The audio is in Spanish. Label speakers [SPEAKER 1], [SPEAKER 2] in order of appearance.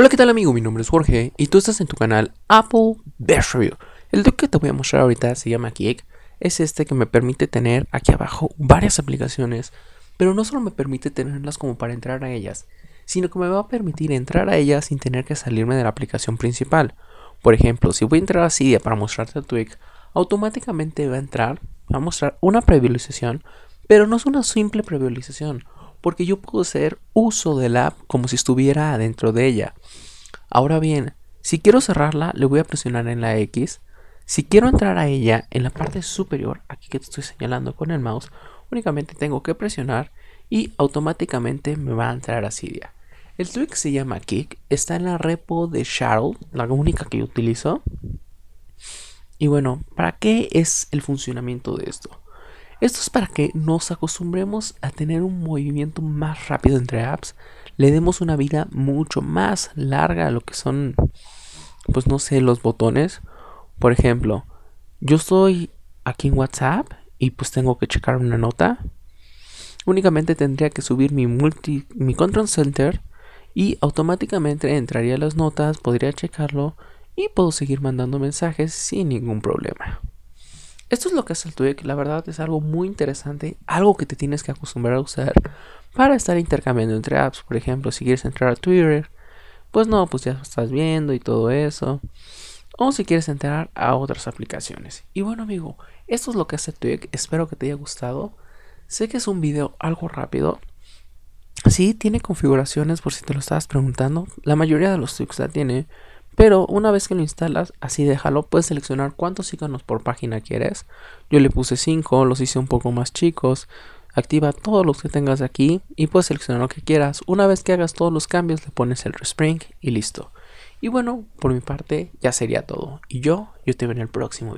[SPEAKER 1] Hola, ¿qué tal amigo? Mi nombre es Jorge y tú estás en tu canal Apple Best Review. El tweak que te voy a mostrar ahorita se llama Kick. Es este que me permite tener aquí abajo varias aplicaciones, pero no solo me permite tenerlas como para entrar a ellas, sino que me va a permitir entrar a ellas sin tener que salirme de la aplicación principal. Por ejemplo, si voy a entrar a Cydia para mostrarte a tweak automáticamente va a entrar, va a mostrar una previsualización, pero no es una simple previsualización porque yo puedo hacer uso de la app como si estuviera adentro de ella. Ahora bien, si quiero cerrarla, le voy a presionar en la X. Si quiero entrar a ella en la parte superior, aquí que te estoy señalando con el mouse, únicamente tengo que presionar y automáticamente me va a entrar a Cydia. El tweak se llama Kick, está en la repo de Shadow, la única que yo utilizo. Y bueno, ¿para qué es el funcionamiento de esto? Esto es para que nos acostumbremos a tener un movimiento más rápido entre apps, le demos una vida mucho más larga a lo que son, pues no sé, los botones. Por ejemplo, yo estoy aquí en WhatsApp y pues tengo que checar una nota. Únicamente tendría que subir mi, multi, mi control center y automáticamente entraría las notas, podría checarlo y puedo seguir mandando mensajes sin ningún problema. Esto es lo que hace el Twig, la verdad es algo muy interesante, algo que te tienes que acostumbrar a usar para estar intercambiando entre apps. Por ejemplo, si quieres entrar a Twitter, pues no, pues ya estás viendo y todo eso. O si quieres entrar a otras aplicaciones. Y bueno, amigo, esto es lo que hace Twig. Espero que te haya gustado. Sé que es un video algo rápido. Sí, tiene configuraciones por si te lo estabas preguntando. La mayoría de los Twigs la tiene. Pero una vez que lo instalas, así déjalo, puedes seleccionar cuántos iconos por página quieres. Yo le puse 5, los hice un poco más chicos. Activa todos los que tengas aquí y puedes seleccionar lo que quieras. Una vez que hagas todos los cambios, le pones el respring y listo. Y bueno, por mi parte ya sería todo. Y yo, yo te veo en el próximo video.